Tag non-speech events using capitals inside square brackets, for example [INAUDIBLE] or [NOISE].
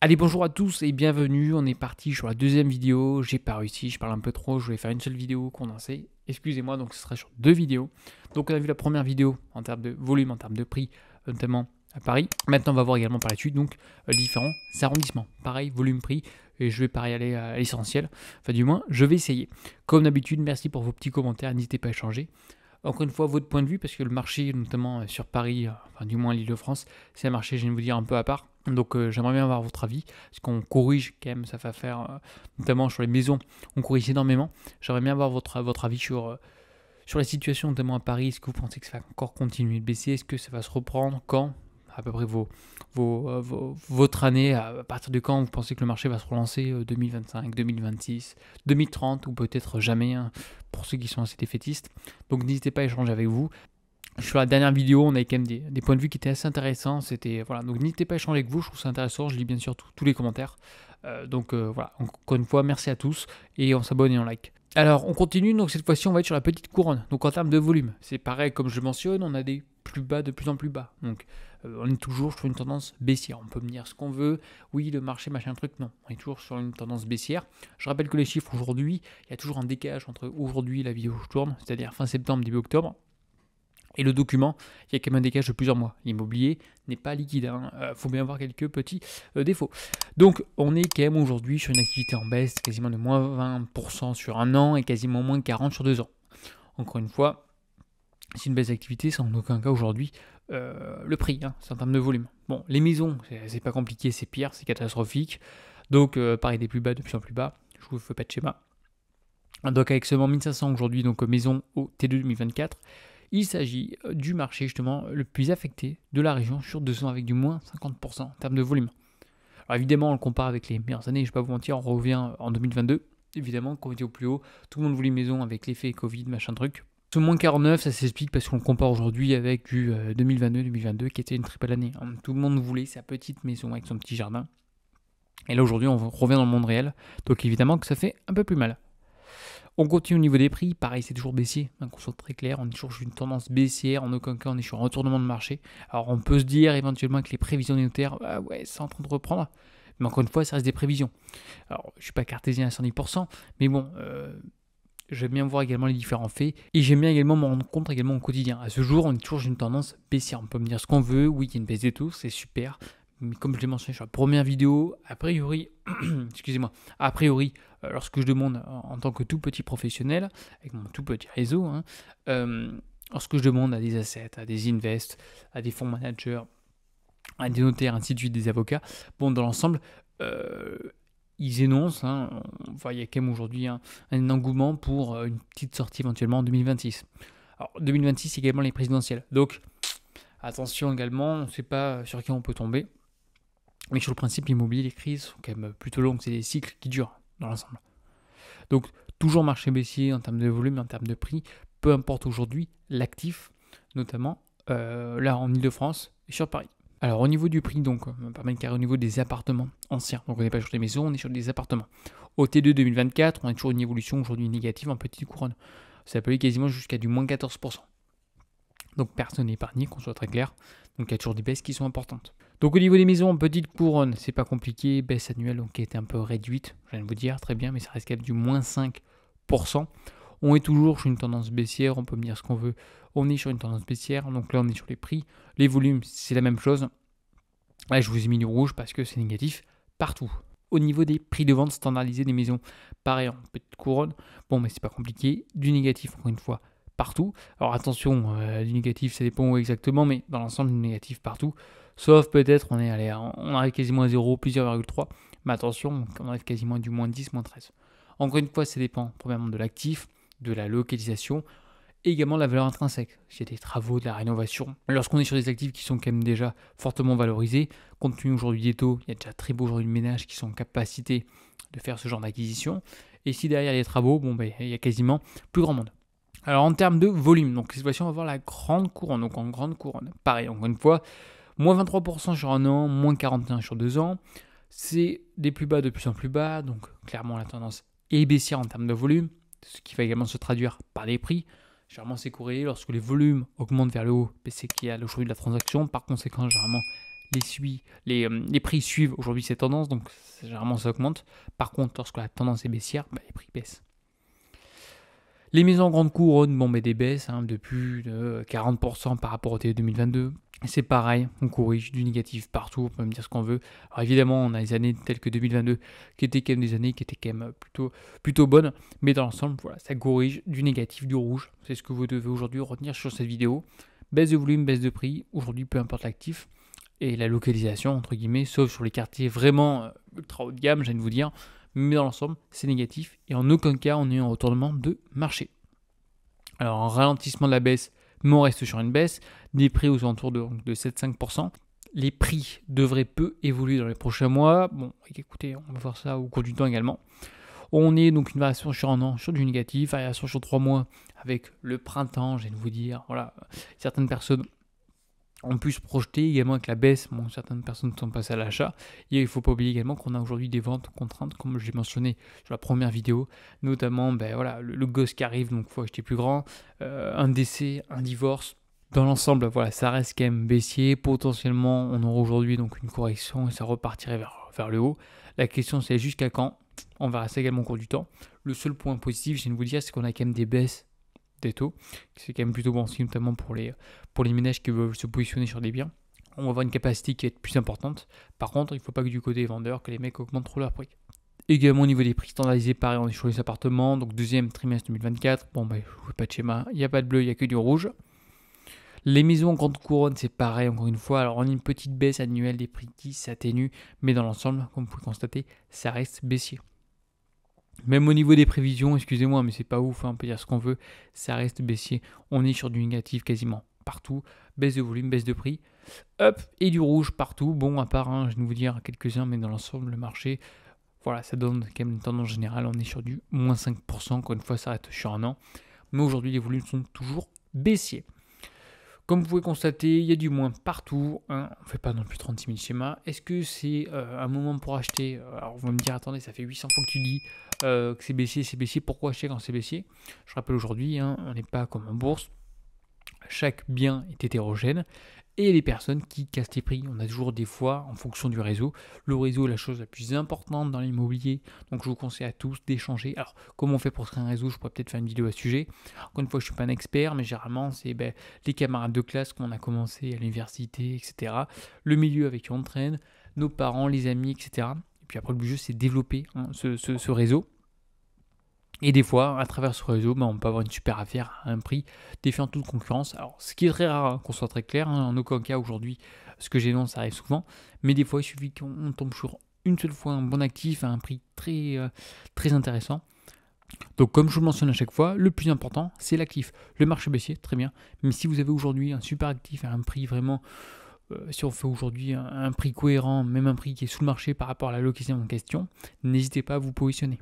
Allez, bonjour à tous et bienvenue. On est parti sur la deuxième vidéo. J'ai pas réussi, je parle un peu trop. Je voulais faire une seule vidéo condensée. Excusez-moi, donc ce sera sur deux vidéos. Donc, on a vu la première vidéo en termes de volume, en termes de prix, notamment à Paris. Maintenant, on va voir également par la suite donc euh, différents arrondissements. Pareil, volume, prix. Et je vais pas y aller à l'essentiel. Enfin, du moins, je vais essayer. Comme d'habitude, merci pour vos petits commentaires. N'hésitez pas à échanger encore une fois votre point de vue, parce que le marché, notamment euh, sur Paris, euh, enfin du moins l'île de France, c'est un marché, je viens de vous dire, un peu à part. Donc euh, j'aimerais bien avoir votre avis, parce qu'on corrige quand même, ça va faire, euh, notamment sur les maisons, on corrige énormément. J'aimerais bien avoir votre, votre avis sur, euh, sur la situation, notamment à Paris. Est-ce que vous pensez que ça va encore continuer de baisser Est-ce que ça va se reprendre Quand À peu près vos, votre année, à partir de quand vous pensez que le marché va se relancer 2025, 2026, 2030 ou peut-être jamais, hein, pour ceux qui sont assez défaitistes. Donc n'hésitez pas à échanger avec vous sur la dernière vidéo, on avait quand même des, points de vue qui étaient assez intéressants. C'était voilà, donc n'hésitez pas à échanger avec vous, je trouve ça intéressant. Je lis bien sûr tous les commentaires. Euh, donc euh, voilà, encore une fois, merci à tous et on s'abonne et on like. Alors on continue, donc cette fois-ci on va être sur la petite couronne. Donc en termes de volume, c'est pareil comme je mentionne, on a des plus bas de plus en plus bas. Donc euh, on est toujours sur une tendance baissière. On peut me dire ce qu'on veut, oui le marché machin truc, non, on est toujours sur une tendance baissière. Je rappelle que les chiffres aujourd'hui, il y a toujours un décalage entre aujourd'hui et la vidéo où je tourne, c'est-à-dire fin septembre, début octobre et le document, il y a quand même un décalage de plusieurs mois. L'immobilier n'est pas liquide, il hein. euh, faut bien avoir quelques petits euh, défauts. Donc on est quand même aujourd'hui sur une activité en baisse, quasiment de moins 20% sur un an et quasiment moins 40% sur deux ans. Encore une fois, c'est une baisse d'activité, c'est en aucun cas aujourd'hui euh, le prix, hein, c'est en termes de volume. Bon, les maisons, c'est pas compliqué, c'est pire, c'est catastrophique. Donc pareil des plus bas, de plus en plus bas, je vous fais pas de schéma. Donc avec seulement 1500 aujourd'hui, donc maison au T2 2024, il s'agit euh, du marché justement le plus affecté de la région sur 200 avec du moins 50% en termes de volume. Alors évidemment, on le compare avec les meilleures années, je ne vais pas vous mentir, on revient en 2022. Évidemment, quand on était au plus haut, tout le monde voulait une maison avec l'effet Covid, machin truc. Ce moins 49, ça s'explique parce qu'on le compare aujourd'hui avec du 2022-2022 euh, qui était une triple année. Hein, tout le monde voulait sa petite maison avec son petit jardin. Et là aujourd'hui, on revient dans le monde réel, donc évidemment que ça fait un peu plus mal. On continue au niveau des prix, pareil c'est toujours baissier, hein, qu'on soit très clair, on est toujours sur une tendance baissière, en aucun cas on est sur un retournement de marché. Alors on peut se dire éventuellement que les prévisions des notaires, ah ouais c'est en train de reprendre, mais encore une fois ça reste des prévisions. Alors je suis pas cartésien à 110%, mais bon, euh, j'aime bien voir également les différents faits, et j'aime bien également me rendre compte également au quotidien. À ce jour on est toujours sur une tendance baissière, on peut me dire ce qu'on veut, oui il y a une baisse des taux, c'est super, comme je l'ai mentionné sur la première vidéo, a priori, [CLEARS THROAT] excusez-moi, a priori, euh, lorsque je demande en tant que tout petit professionnel, avec mon tout petit réseau, hein, euh, lorsque je demande à des assets, à des invests, à des fonds managers, à des notaires, ainsi de suite, des avocats, bon, dans l'ensemble, euh, ils énoncent, hein, il y a quand même aujourd'hui un, engouement pour une petite sortie éventuellement en 2026. Alors, 2026, également les présidentielles. Donc, attention également, on ne sait pas sur qui on peut tomber. Mais sur le principe, l'immobilier, les crises sont quand même plutôt longues, c'est des cycles qui durent dans l'ensemble. Donc toujours marché baissier en termes de volume, en termes de prix, peu importe aujourd'hui l'actif, notamment euh, là en Ile-de-France et sur Paris. Alors au niveau du prix, donc, euh, pas de car au niveau des appartements anciens. Donc on n'est pas sur des maisons, on est sur des appartements. Au T2 2024, on a toujours une évolution aujourd'hui négative en petite couronne. Ça peut aller quasiment jusqu'à du moins 14%. Donc personne n'est épargné, qu'on soit très clair. Donc il y a toujours des baisses qui sont importantes. Donc au niveau des maisons, petite couronne, c'est pas compliqué, baisse annuelle donc, qui été un peu réduite, je viens de vous dire, très bien, mais ça reste quand même du moins 5%. On est toujours sur une tendance baissière, on peut me dire ce qu'on veut, on est sur une tendance baissière, donc là on est sur les prix, les volumes, c'est la même chose. Là je vous ai mis du rouge parce que c'est négatif partout. Au niveau des prix de vente standardisés des maisons, pareil en petite couronne, bon mais c'est pas compliqué, du négatif encore une fois, partout. Alors attention, euh, du négatif, ça dépend où exactement, mais dans l'ensemble, du négatif partout. Sauf peut-être, on, est allé on arrive quasiment à 0, plusieurs 0,3. Mais attention, on arrive quasiment à du moins 10, moins 13. Encore une fois, ça dépend premièrement de l'actif, de la localisation, et également de la valeur intrinsèque. S'il y a des travaux, de la rénovation. Lorsqu'on est sur des actifs qui sont quand même déjà fortement valorisés, compte tenu aujourd'hui des taux, il y a déjà très beau aujourd'hui de ménages qui sont en capacité de faire ce genre d'acquisition. Et si derrière il y a des travaux, bon, ben, il y a quasiment plus grand monde. Alors en termes de volume, donc cette fois-ci on va voir la grande couronne. Donc en grande couronne, pareil, encore une fois, moins 23% sur un an, moins 41 sur deux ans. C'est des plus bas de plus en plus bas, donc clairement la tendance est baissière en termes de volume, ce qui va également se traduire par les prix. Généralement c'est corrélé lorsque les volumes augmentent vers le haut, ben, c'est qu'il y a aujourd'hui de la transaction. Par conséquent, généralement les, euh, les, prix suivent aujourd'hui ces tendances, donc généralement ça augmente. Par contre, lorsque la tendance est baissière, ben, les prix baissent. Les maisons en grande couronne, bon, mais des baisses hein, de plus de 40% euh, par rapport au t 2022. C'est pareil, on corrige du négatif partout, on peut me dire ce qu'on veut. Alors évidemment, on a des années telles que 2022 qui étaient quand même des années qui étaient quand même euh, plutôt, plutôt bonnes, mais dans l'ensemble, voilà, ça corrige du négatif, du rouge. C'est ce que vous devez aujourd'hui retenir sur cette vidéo. Baisse de volume, baisse de prix, aujourd'hui peu importe l'actif et la localisation, entre guillemets, sauf sur les quartiers vraiment euh, ultra haut de gamme, je viens de vous dire, mais dans l'ensemble, c'est négatif et en aucun cas on est en retournement de marché. Alors un ralentissement de la baisse, mais on reste sur une baisse, des prix aux alentours de, de 7-5%. Les prix devraient peu évoluer dans les prochains mois. Bon, écoutez, on va voir ça au cours du temps également. On est donc une variation sur un an sur du négatif, variation sur trois mois avec le printemps, je de vous dire. Voilà, certaines personnes on peut se projeter également avec la baisse. Bon, certaines personnes sont passées à l'achat. il ne faut pas oublier également qu'on a aujourd'hui des ventes contraintes, comme j'ai mentionné sur la première vidéo, notamment ben le, gosse qui arrive, donc il faut acheter plus grand, euh, un décès, un divorce. Dans l'ensemble, ça reste quand même baissier. Potentiellement, on aura aujourd'hui donc une correction et ça repartirait vers, le haut. La question c'est jusqu'à quand On verra ça également au cours du temps. Le seul point positif, je viens de vous dire, c'est qu'on a quand même des baisses taux, c'est quand même plutôt bon aussi, notamment pour les, pour les ménages qui veulent se positionner sur des biens. On va avoir une capacité qui être plus importante. Par contre, il ne faut pas que du côté des vendeurs, que les mecs augmentent trop leurs prix. Également au niveau des prix standardisés, pareil, on est sur les appartements, donc deuxième trimestre 2024. Bon, bah, pas de schéma, il n'y a pas de bleu, il n'y a que du rouge. Les maisons en grande couronne, c'est pareil, encore une fois. Alors, on a une petite baisse annuelle des prix qui s'atténue, mais dans l'ensemble, comme vous pouvez constater, ça reste baissier. Même au niveau des prévisions, excusez-moi, mais c'est pas ouf, hein, on peut dire ce qu'on veut, ça reste baissier. On est sur du négatif quasiment partout, baisse de volume, baisse de prix, hop, et du rouge partout. Bon, à part, hein, je vais vous dire quelques-uns, mais dans l'ensemble, le marché, voilà, ça donne quand même une tendance générale. On est sur du moins 5%, encore une fois, ça reste sur un an. Mais aujourd'hui, les volumes sont toujours baissiers. Comme vous pouvez constater, il y a du moins partout. Hein. On ne fait pas non plus 36 000 schémas. Est-ce que c'est euh, un moment pour acheter euh, Alors, vous me dire, attendez, ça fait 800 fois que tu dis euh, que c'est baissier, c'est baissier. Pourquoi acheter quand c'est baissier Je rappelle aujourd'hui, hein, on n'est pas comme en bourse chaque bien est hétérogène. Et les personnes qui cassent les prix. On a toujours des fois, en fonction du réseau, le réseau est la chose la plus importante dans l'immobilier. Donc je vous conseille à tous d'échanger. Alors comment on fait pour créer un réseau Je pourrais peut-être faire une vidéo à ce sujet. Encore une fois, je ne suis pas un expert, mais généralement, c'est ben, les camarades de classe qu'on a commencé à l'université, etc. Le milieu avec qui on traîne, nos parents, les amis, etc. Et puis après, le but, c'est développer hein, ce réseau. Et des fois, à travers ce réseau, ben, on peut avoir une super affaire à un prix défiant toute concurrence. Alors, ce qui est très rare, hein, qu'on soit très clair, hein, en aucun cas aujourd'hui, ce que j'énonce, ça arrive souvent. Mais des fois, il suffit qu'on tombe sur une seule fois un bon actif à un prix très, euh, très intéressant. Donc, comme je vous le mentionne à chaque fois, le plus important, c'est l'actif. Le marché baissier, très bien. Mais si vous avez aujourd'hui un super actif à un prix vraiment euh, si on fait aujourd'hui un, prix cohérent, même un prix qui est sous le marché par rapport à la location en question, n'hésitez pas à vous positionner.